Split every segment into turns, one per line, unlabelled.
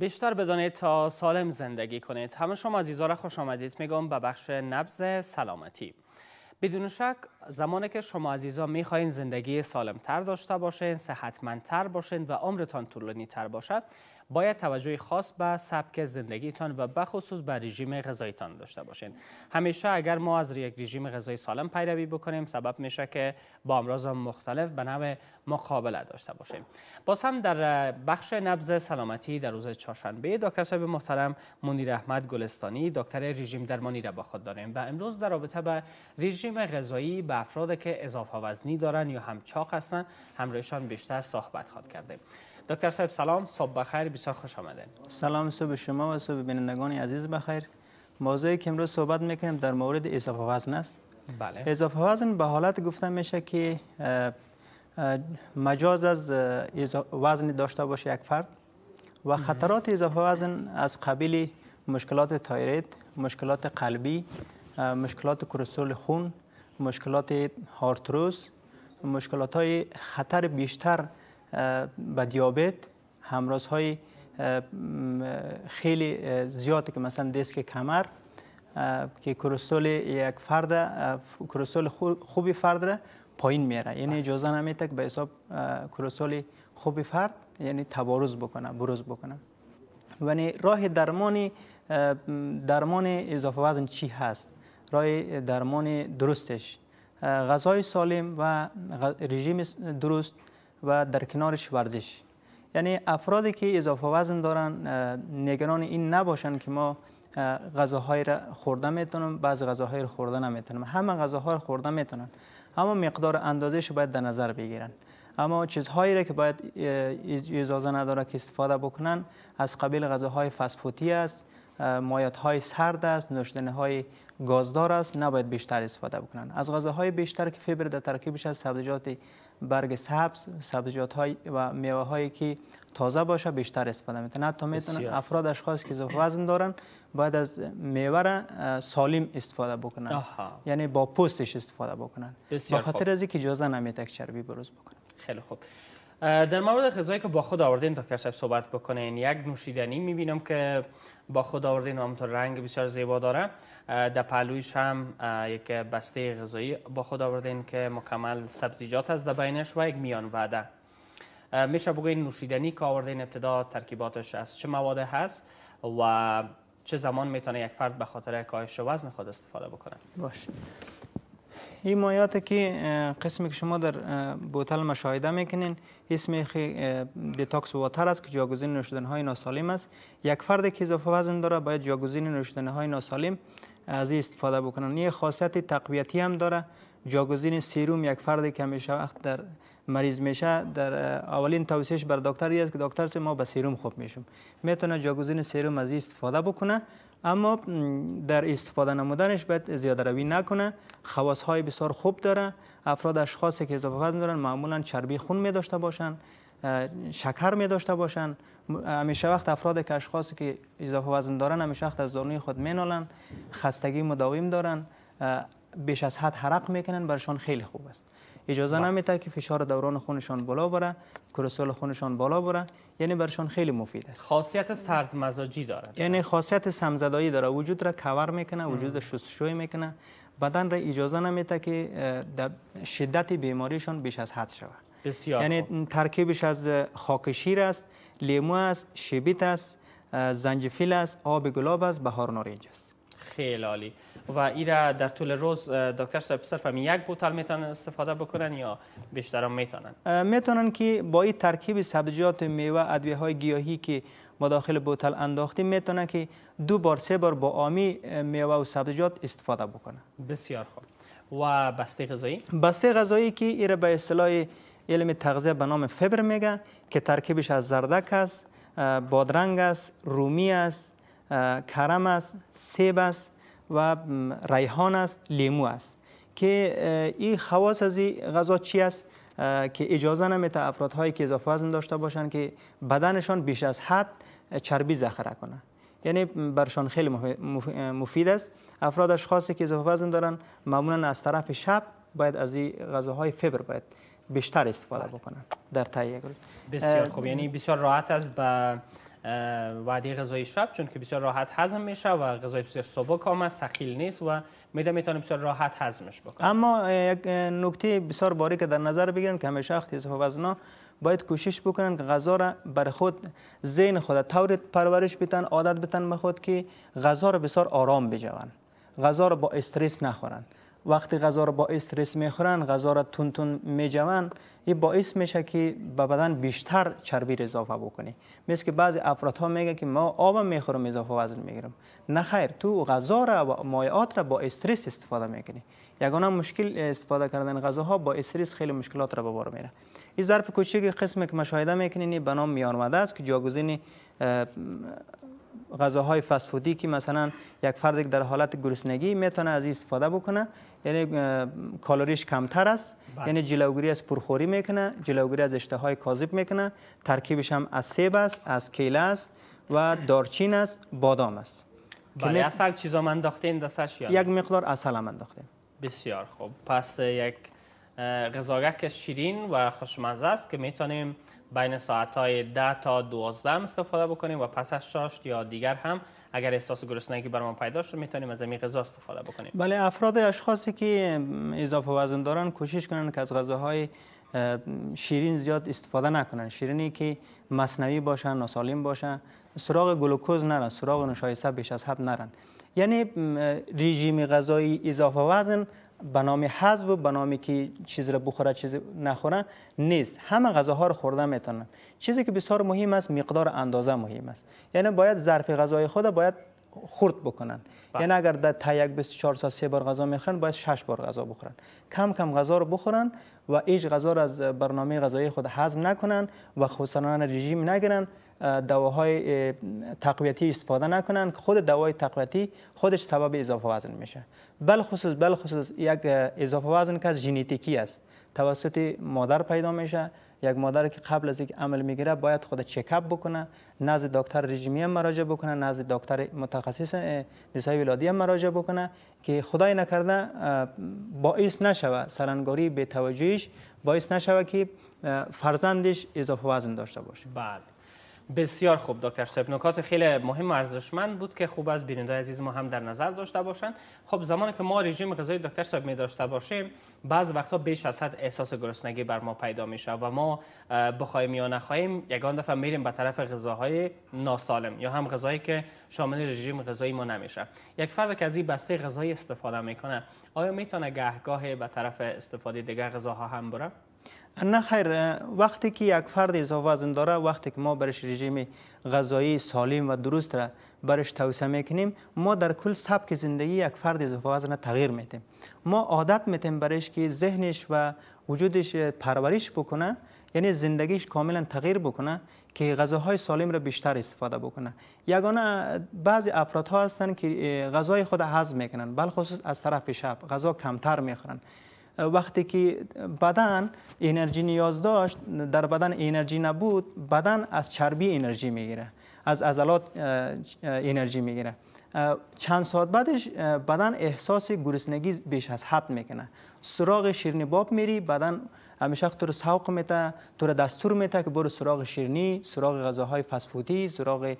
بیشتر بدانید تا سالم زندگی کنید همه شما عزیزان خوش آمدید میگم به بخش نبز سلامتی بدون شک زمانی که شما عزیزان میخواین زندگی سالمتر داشته باشین، صحتمندتر باشین و عمرتان طولانی تر باشد، باید توجه خاص به سبک زندگیتان و بخصوص به رژیم غذاییتان داشته باشین همیشه اگر ما از یک رژیم غذایی سالم پیروی بکنیم سبب میشه که با امراض مختلف به نوع مقابله داشته باشیم باز هم در بخش نبض سلامتی در روز چهارشنبه دکتر صاحب محترم منیر احمد گلستانی دکتر رژیم درمانی را با خود داریم و امروز در رابطه به رژیم غذایی به افراد که اضافه وزنی دارن یا هم چاق هستن همراهشان بیشتر صحبت خواهد کرده دکتر صاحب سلام صبح بخیر بسیار خوش آمده
سلام صبح شما و صبح بینندگان عزیز بخیر موضوعی که امروز صحبت میکنیم در مورد اضافه وزن است بله اضافه وزن به حالت گفته میشه که مجاز از وزن داشته باشه یک فرد و خطرات اضافه وزن از قبیل مشکلات تایرید، مشکلات قلبی، مشکلات کرسول خون مشکلات هارتروز مشکلات های خطر بیشتر به دیابت همراز خیلی زیاد که مثلا دیسک کمر که کورستول یک فرد کورستول خوبی فرد را پایین میره یعنی بله. اجازه نمیده که به حساب کروسول خوبی فرد یعنی تبارز بکنه بروز بکنه و یعنی راه درمان درمان اضافه وزن چی هست رای درمان درستش غذای سالم و رژیم درست و در کنارش ورزش یعنی افرادی که اضافه وزن دارن نگران این نباشن که ما غذاهای را خورده میتونم بعض غذاهای را خورده نمیتونم همه غذاها را خورده میتونن اما مقدار اندازش باید در نظر بگیرن اما چیزهایی که باید اجازه نداره که استفاده بکنن از قبیل غذاهای فسفوتی است مایات های سرد است نوشیدنی های گازدار است نباید بیشتر استفاده بکنن از غذاهای بیشتر که فیبر در ترکیبش از سبزیجات برگ سبز سبزیجات های و میوه هایی که تازه باشه بیشتر استفاده میتونه تا میتونه افراد اشخاص که وزن دارن باید از میوه را سالم استفاده بکنن یعنی با پوستش استفاده بکنن به خاطر از اینکه اجازه نمیده چربی بروز بکنن
خیلی خوب در مورد غذایی که با خود آوردین دکتر صاحب صحبت بکنین یک نوشیدنی میبینم که با خود آوردین و همونطور رنگ بسیار زیبا داره در پلویش هم یک بسته غذایی با خود آوردین که مکمل سبزیجات هست در بینش و یک میان وعده میشه بگوین نوشیدنی که آوردین ابتدا ترکیباتش از چه مواد هست و چه زمان میتونه یک فرد به خاطر کاهش وزن خود استفاده بکنه
باشه این مایات که قسمی که شما در بوتل مشاهده میکنین اسم دیتاکس واتر است که جاگزین نوشیدن های ناسالم است یک فرد که اضافه وزن داره باید جاگزین نوشیدن های ناسالم از استفاده بکنن این خاصیت تقویتی هم داره جاگزین سیروم یک فرد که همیشه وقت در مریض میشه در اولین توصیهش بر دکتری است که دکتر ما به سیروم خوب میشم میتونه جاگزین سیروم از استفاده بکنه اما در استفاده نمودنش باید زیاده روی نکنه خواص های بسیار خوب داره افراد اشخاصی که اضافه وزن دارن معمولا چربی خون می داشته باشن شکر می داشته باشن همیشه وقت افراد که اشخاصی که اضافه وزن دارن همیشه وقت از داروی خود می خستگی مداوم دارن بیش از حد حرق میکنن برشان خیلی خوب است اجازه بله. نمیده که فشار دوران خونشان بالا بره کرسول خونشان بالا بره یعنی برشان خیلی مفید است
خاصیت سرد مزاجی داره
یعنی خاصیت سمزدایی داره وجود را کور میکنه وجود شستشوی میکنه بدن را اجازه نمیده که شدت بیماریشان بیش از حد شود بسیار یعنی ترکیبش از شیر است لیمو است شبیت است زنجفیل است آب گلاب است بهار نارنج است
خیلی عالی و ایرا در طول روز دکتر صاحب صرف هم یک بوتل میتونن استفاده بکنن یا بیشتر هم میتونن
میتونن که با این ترکیب سبزیجات میوه ادویه های گیاهی که مداخل داخل بوتل انداختیم میتونن که دو بار سه بار با آمی میوه و سبزیجات استفاده بکنن
بسیار خوب و بسته غذایی
بسته غذایی که ایره به اصطلاح علم تغذیه به نام فبر میگه که ترکیبش از زردک است بادرنگ است رومی است کرم است سیب است و ریحان است لیمو است که این خواص از این غذا چی است که اجازه افراد هایی که اضافه وزن داشته باشند که بدنشان بیش از حد چربی ذخیره کنند یعنی برشان خیلی مفید است افراد اشخاصی که اضافه وزن دارن معمولا از طرف شب باید از این غذاهای فبر باید بیشتر استفاده بله. بکنن در تهیه بسیار خوب یعنی
بسیار راحت است به وعده غذای شب چون که بسیار راحت هضم میشه و غذای بسیار سبک هم سخیل نیست و میده میتونیم بسیار راحت هضمش بکنیم
اما یک نکته بسیار باری که در نظر بگیرن که همیشه وقت اضافه وزنا باید کوشش بکنن که غذا را بر خود ذهن خود طور پرورش بتن عادت بتن به خود که غذا را بسیار آرام بجوان غذا را با استرس نخورن وقتی غذا را با استرس میخورن غذا را تون تون میجون این باعث میشه که به بدن بیشتر چربی اضافه بکنه مثل که بعضی افراد ها میگه که ما آب میخورم اضافه وزن میگیرم نه خیر تو غذا را و مایعات را با استرس استفاده میکنی یگانه مشکل استفاده کردن غذاها با استرس خیلی مشکلات را به بار میاره این ظرف کوچیک قسمی که مشاهده میکنین به نام است که جاگزین غذاهای فسفودی که مثلا یک فرد در حالت گرسنگی میتونه از این استفاده بکنه یعنی کالریش کمتر است بله. یعنی جلوگیری از پرخوری میکنه جلوگیری از اشتهای کاذب میکنه ترکیبش هم از سیب است از کیله است و دارچین است بادام است بله اصل
چیزا من انداختین دستش یک مقدار اصل هم انداختیم بسیار خوب پس یک غذاگک شیرین و خوشمزه است که میتونیم بین ساعت های 10 تا 12 استفاده بکنیم و پس از چاشت یا دیگر هم اگر احساس گرسنگی بر ما پیدا شد میتونیم از این غذا استفاده بکنیم
بله افراد اشخاصی که اضافه وزن دارن کوشش کنن که از غذاهای شیرین زیاد استفاده نکنن شیرینی که مصنوعی باشن ناسالم باشن سراغ گلوکوز نرن سراغ نشایسته بیش از حد نرن یعنی رژیم غذایی اضافه وزن به نام حذف و به نامی که چیز را بخوره چیز نخوره نیست همه غذاها را خورده میتونن چیزی که بسیار مهم است مقدار اندازه مهم است یعنی باید ظرف غذای خود باید خورد بکنن بله. یعنی اگر در تا یک 24 ساعت سه بار غذا میخورن باید 6 بار غذا بخورن کم کم غذا رو بخورن و هیچ غذا را از برنامه غذایی خود هضم نکنن و خصوصا رژیم نگیرن دواهای تقویتی استفاده نکنن خود دوای تقویتی خودش سبب اضافه وزن میشه بلخصوص بلخصوص یک اضافه وزن که از ژنتیکی است توسط مادر پیدا میشه یک مادر که قبل از یک عمل میگیره باید خود چکاپ بکنه نزد دکتر رژیمی هم مراجعه بکنه نزد دکتر متخصص نسای ولادی هم مراجعه بکنه که خدای نکرده باعث نشوه سرانگاری به
توجهش باعث نشوه که فرزندش اضافه وزن داشته باشه بله بسیار خوب دکتر سب نکات خیلی مهم و ارزشمند بود که خوب از بیننده عزیز ما هم در نظر داشته باشند خب زمانی که ما رژیم غذایی دکتر سب می داشته باشیم بعض وقتها بیش از حد احساس گرسنگی بر ما پیدا می شود و ما بخوایم یا نخواهیم یگان دفعه میریم به طرف غذاهای ناسالم یا هم غذایی که شامل رژیم غذایی ما نمیشه یک فرد که از این بسته غذایی استفاده میکنه آیا میتونه گهگاه به طرف استفاده دیگر غذاها هم بره
نه خیر وقتی که یک فرد اضافه وزن داره وقتی که ما برش رژیم غذایی سالم و درست را برش توصیه میکنیم ما در کل سبک زندگی یک فرد اضافه وزن تغییر میدیم ما عادت میتیم برش که ذهنش و وجودش پروریش بکنه یعنی زندگیش کاملا تغییر بکنه که غذاهای سالم را بیشتر استفاده بکنه یگانه بعضی افراد ها هستند که غذای خود هضم میکنن بلخصوص از طرف شب غذا کمتر میخورن وقتی که بدن انرژی نیاز داشت در بدن انرژی نبود بدن از چربی انرژی میگیره از عضلات انرژی میگیره چند ساعت بعدش بدن احساس گرسنگی بیش از حد میکنه سراغ شیرنی باب میری بدن همیشه تو رو سوق میده تو رو دستور میده که برو سراغ شیرنی، سراغ غذاهای فسفودی سراغ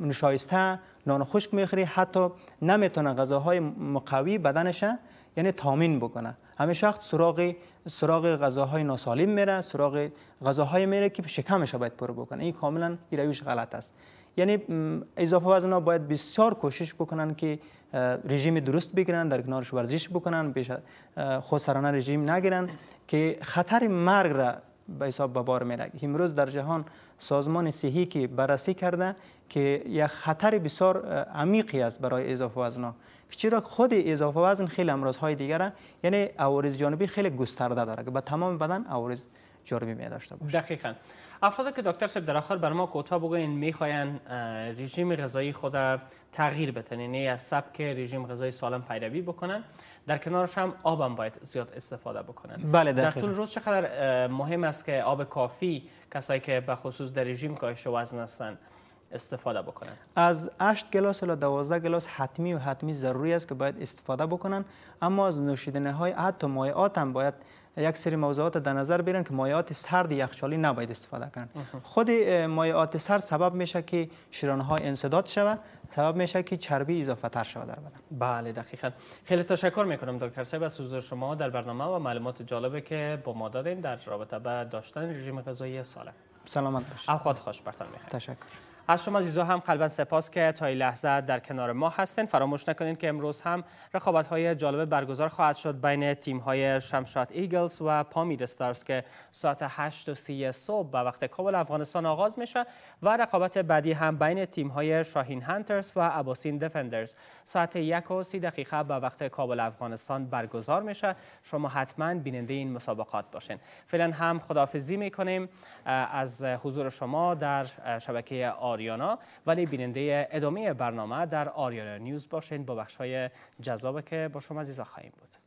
نشایسته نان خشک میخوری حتی نمیتونه غذاهای مقوی بدنش یعنی تامین بکنه همه شخص سراغ سراغ غذاهای ناسالم میره سراغ غذاهای میره که شکمش باید پر بکنه این کاملا این غلط است یعنی اضافه وزن ها باید بسیار کوشش بکنن که رژیم درست بگیرن در کنارش ورزش بکنن بیش خودسرانه رژیم نگیرن که خطر مرگ را به حساب به بار میره امروز در جهان سازمان صحی که بررسی کرده که یک خطر بسیار عمیقی است برای اضافه وزن ها چرا خود اضافه وزن خیلی امراض های دیگر یعنی عوارض جانبی خیلی گسترده داره که به تمام بدن عوارض جانبی می داشته
باشه دقیقاً افراد که دکتر صاحب در آخر بر ما کوتاه بگوین میخواین رژیم غذایی خود تغییر بتنین یعنی از سبک رژیم غذایی سالم پیروی بکنن در کنارش هم آب هم باید زیاد استفاده بکنن بله در طول روز چقدر مهم است که آب کافی کسایی که به خصوص در رژیم کاهش وزن هستن استفاده بکنن
از 8 گلاس الی 12 گلاس حتمی و حتمی ضروری است که باید استفاده بکنن اما از نوشیدنی های حتی مایعات هم باید یک سری موضوعات در نظر بیرن که مایعات سرد یخچالی نباید استفاده کنن خود مایعات سرد سبب میشه که شیرانها انسداد شوه سبب میشه که چربی اضافه تر شود در
بدن بله دقیقا خیلی تشکر میکنم دکتر صاحب از حضور شما در برنامه و معلومات جالبه که با ما دادیم در رابطه به داشتن رژیم غذایی سالم سلامت باشید اوقات خوش برتان تشکر از شما عزیزا هم قلبا سپاس که تا این لحظه در کنار ما هستین فراموش نکنید که امروز هم رقابت های جالب برگزار خواهد شد بین تیم های شمشاد ایگلز و پامیر استارز که ساعت 8 و صبح به وقت کابل افغانستان آغاز میشه و رقابت بعدی هم بین تیم های شاهین هانترز و اباسین دفندرز ساعت 1 و دقیقه به وقت کابل افغانستان برگزار میشه شما حتما بیننده این مسابقات باشین فعلا هم خداحافظی میکنیم از حضور شما در شبکه آ آریانا ولی بیننده ادامه برنامه در آریانا نیوز باشین با بخش های جذابه که با شما عزیزا خواهیم بود